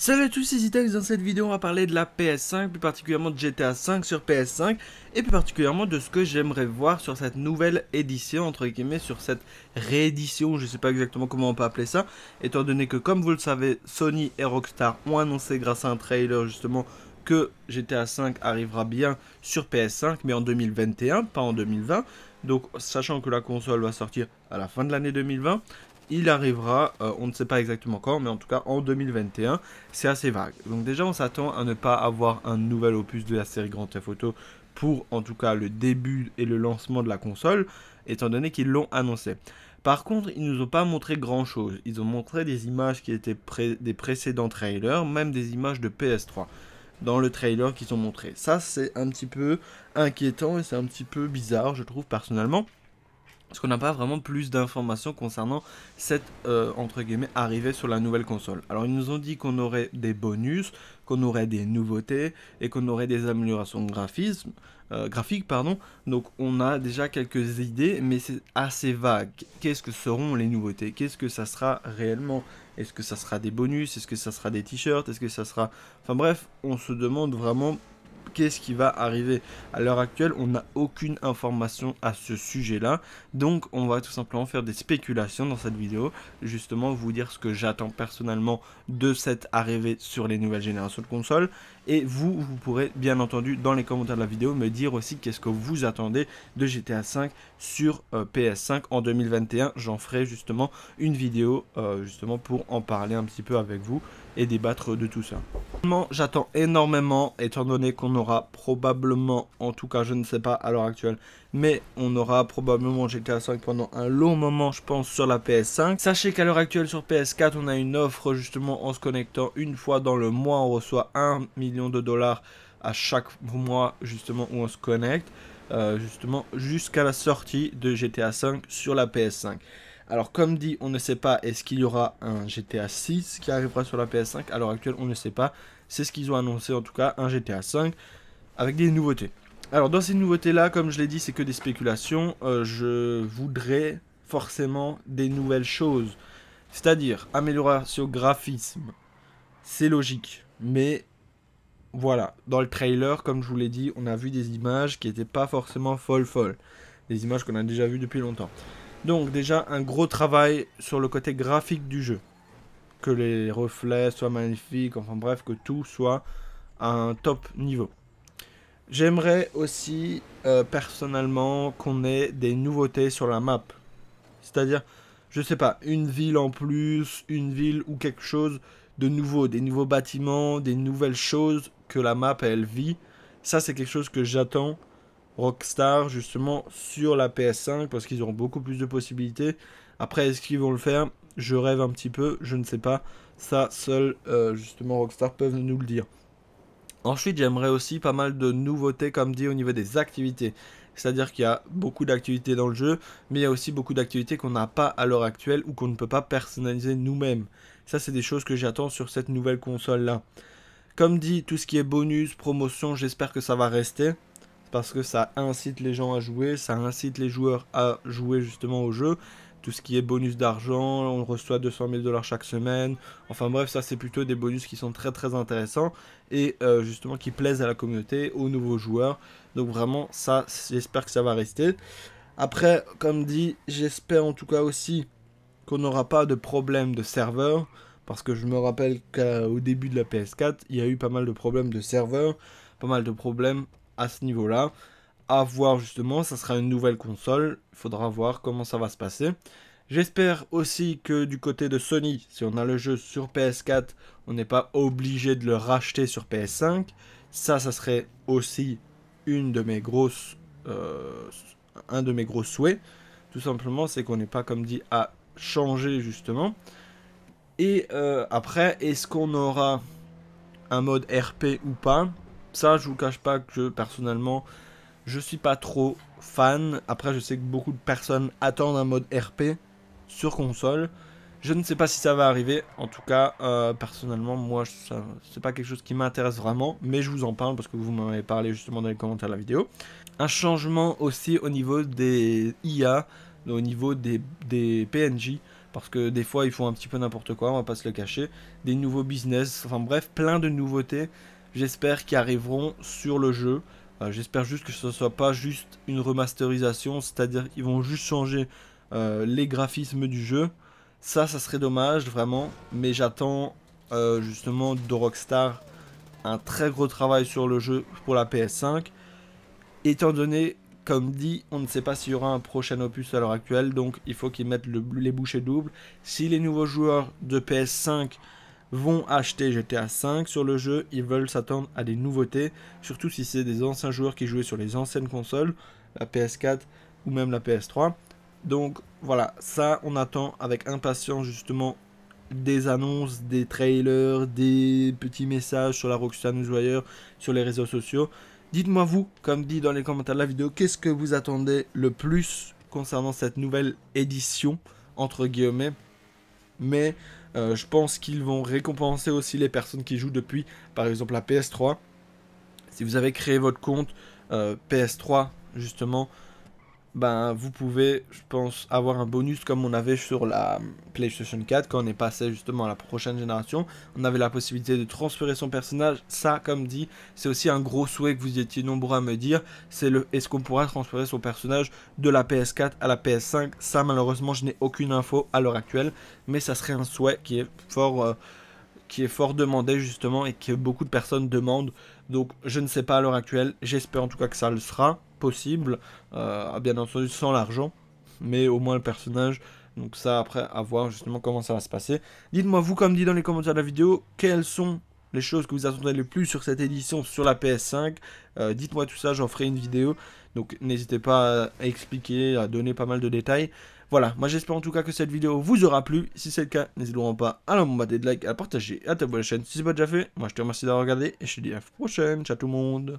Salut à tous, c'est Zitex. Dans cette vidéo, on va parler de la PS5, plus particulièrement de GTA 5 sur PS5, et plus particulièrement de ce que j'aimerais voir sur cette nouvelle édition, entre guillemets, sur cette réédition, je ne sais pas exactement comment on peut appeler ça, étant donné que, comme vous le savez, Sony et Rockstar ont annoncé grâce à un trailer, justement, que GTA V arrivera bien sur PS5, mais en 2021, pas en 2020. Donc, sachant que la console va sortir à la fin de l'année 2020, il arrivera, euh, on ne sait pas exactement quand, mais en tout cas en 2021, c'est assez vague. Donc déjà on s'attend à ne pas avoir un nouvel opus de la série Grand Theft Auto pour en tout cas le début et le lancement de la console, étant donné qu'ils l'ont annoncé. Par contre, ils nous ont pas montré grand chose. Ils ont montré des images qui étaient des précédents trailers, même des images de PS3 dans le trailer qu'ils ont montré. Ça, c'est un petit peu inquiétant et c'est un petit peu bizarre, je trouve personnellement. Parce qu'on n'a pas vraiment plus d'informations concernant cette, euh, entre guillemets, arrivée sur la nouvelle console. Alors ils nous ont dit qu'on aurait des bonus, qu'on aurait des nouveautés et qu'on aurait des améliorations euh, graphiques. Pardon. Donc on a déjà quelques idées, mais c'est assez vague. Qu'est-ce que seront les nouveautés Qu'est-ce que ça sera réellement Est-ce que ça sera des bonus Est-ce que ça sera des t-shirts Est-ce que ça sera... Enfin bref, on se demande vraiment qu'est-ce qui va arriver. À l'heure actuelle, on n'a aucune information à ce sujet-là. Donc, on va tout simplement faire des spéculations dans cette vidéo. Justement, vous dire ce que j'attends personnellement de cette arrivée sur les nouvelles générations de consoles et vous, vous pourrez bien entendu dans les commentaires de la vidéo me dire aussi qu'est-ce que vous attendez de GTA 5 sur euh, PS5 en 2021. J'en ferai justement une vidéo euh, justement pour en parler un petit peu avec vous et débattre de tout ça. J'attends énormément étant donné qu'on aura probablement, en tout cas je ne sais pas à l'heure actuelle, mais on aura probablement GTA 5 pendant un long moment je pense sur la PS5. Sachez qu'à l'heure actuelle sur PS4 on a une offre justement en se connectant une fois dans le mois on reçoit 1 million de dollars à chaque mois justement où on se connecte, euh, justement jusqu'à la sortie de GTA 5 sur la PS5. Alors comme dit, on ne sait pas est-ce qu'il y aura un GTA 6 qui arrivera sur la PS5. À l'heure actuelle, on ne sait pas. C'est ce qu'ils ont annoncé en tout cas, un GTA 5 avec des nouveautés. Alors dans ces nouveautés-là, comme je l'ai dit, c'est que des spéculations. Euh, je voudrais forcément des nouvelles choses. C'est-à-dire amélioration graphisme. C'est logique. Mais voilà, dans le trailer, comme je vous l'ai dit, on a vu des images qui n'étaient pas forcément folles folles. Des images qu'on a déjà vues depuis longtemps. Donc déjà un gros travail sur le côté graphique du jeu. Que les reflets soient magnifiques, enfin bref, que tout soit à un top niveau. J'aimerais aussi euh, personnellement qu'on ait des nouveautés sur la map. C'est-à-dire, je sais pas, une ville en plus, une ville ou quelque chose de nouveau, des nouveaux bâtiments, des nouvelles choses que la map elle vit. Ça c'est quelque chose que j'attends Rockstar justement sur la PS5 parce qu'ils auront beaucoup plus de possibilités. Après est-ce qu'ils vont le faire Je rêve un petit peu, je ne sais pas. Ça seul euh, justement Rockstar peuvent nous le dire. Ensuite j'aimerais aussi pas mal de nouveautés comme dit au niveau des activités. C'est-à-dire qu'il y a beaucoup d'activités dans le jeu, mais il y a aussi beaucoup d'activités qu'on n'a pas à l'heure actuelle ou qu'on ne peut pas personnaliser nous-mêmes. Ça, c'est des choses que j'attends sur cette nouvelle console-là. Comme dit, tout ce qui est bonus, promotion, j'espère que ça va rester. Parce que ça incite les gens à jouer, ça incite les joueurs à jouer justement au jeu. Tout ce qui est bonus d'argent, on reçoit 200 000 dollars chaque semaine. Enfin bref, ça c'est plutôt des bonus qui sont très très intéressants et euh, justement qui plaisent à la communauté, aux nouveaux joueurs. Donc vraiment, ça, j'espère que ça va rester. Après, comme dit, j'espère en tout cas aussi qu'on n'aura pas de problème de serveur. Parce que je me rappelle qu'au début de la PS4, il y a eu pas mal de problèmes de serveur, pas mal de problèmes à ce niveau-là. À voir justement, ça sera une nouvelle console. Il faudra voir comment ça va se passer. J'espère aussi que du côté de Sony, si on a le jeu sur PS4, on n'est pas obligé de le racheter sur PS5. Ça, ça serait aussi une de mes grosses, euh, un de mes gros souhaits. Tout simplement, c'est qu'on n'est pas, comme dit, à changer justement. Et euh, après, est-ce qu'on aura un mode RP ou pas Ça, je vous cache pas que personnellement, je suis pas trop fan. Après, je sais que beaucoup de personnes attendent un mode RP sur console. Je ne sais pas si ça va arriver. En tout cas, euh, personnellement, moi, c'est pas quelque chose qui m'intéresse vraiment. Mais je vous en parle parce que vous m'en avez parlé justement dans les commentaires de la vidéo. Un changement aussi au niveau des IA, au niveau des PNJ parce que des fois ils font un petit peu n'importe quoi, on va pas se le cacher, des nouveaux business, enfin bref, plein de nouveautés, j'espère qu'ils arriveront sur le jeu. Euh, j'espère juste que ce ne soit pas juste une remasterisation, c'est-à-dire qu'ils vont juste changer euh, les graphismes du jeu. Ça, ça serait dommage, vraiment, mais j'attends euh, justement de Rockstar un très gros travail sur le jeu pour la PS5. Étant donné comme dit, on ne sait pas s'il y aura un prochain opus à l'heure actuelle, donc il faut qu'ils mettent les bouchées doubles. Si les nouveaux joueurs de PS5 vont acheter GTA V sur le jeu, ils veulent s'attendre à des nouveautés, surtout si c'est des anciens joueurs qui jouaient sur les anciennes consoles, la PS4 ou même la PS3. Donc voilà, ça on attend avec impatience justement des annonces, des trailers, des petits messages sur la Rockstar Newswire, sur les réseaux sociaux. Dites-moi vous, comme dit dans les commentaires de la vidéo, qu'est-ce que vous attendez le plus concernant cette nouvelle édition, entre guillemets. Mais euh, je pense qu'ils vont récompenser aussi les personnes qui jouent depuis, par exemple la PS3. Si vous avez créé votre compte euh, PS3, justement, ben vous pouvez, je pense, avoir un bonus comme on avait sur la PlayStation 4 quand on est passé justement à la prochaine génération. On avait la possibilité de transférer son personnage. Ça, comme dit, c'est aussi un gros souhait que vous étiez nombreux à me dire. C'est le est-ce qu'on pourra transférer son personnage de la PS4 à la PS5 Ça, malheureusement, je n'ai aucune info à l'heure actuelle, mais ça serait un souhait qui est fort. Euh, qui est fort demandé justement et que beaucoup de personnes demandent. Donc je ne sais pas à l'heure actuelle, j'espère en tout cas que ça le sera possible, euh, ah, bien entendu sans l'argent, mais au moins le personnage. Donc ça, après, à voir justement comment ça va se passer. Dites-moi, vous, comme dit dans les commentaires de la vidéo, quelles sont les choses que vous attendez le plus sur cette édition sur la PS5. Euh, dites-moi tout ça, j'en ferai une vidéo. Donc n'hésitez pas à expliquer, à donner pas mal de détails. Voilà, moi j'espère en tout cas que cette vidéo vous aura plu. Si c'est le cas, n'hésitez pas à la mettre de like, à partager, à t'abonner à la chaîne si ce n'est pas déjà fait. Moi je te remercie d'avoir regardé et je te dis à la prochaine. Ciao tout le monde.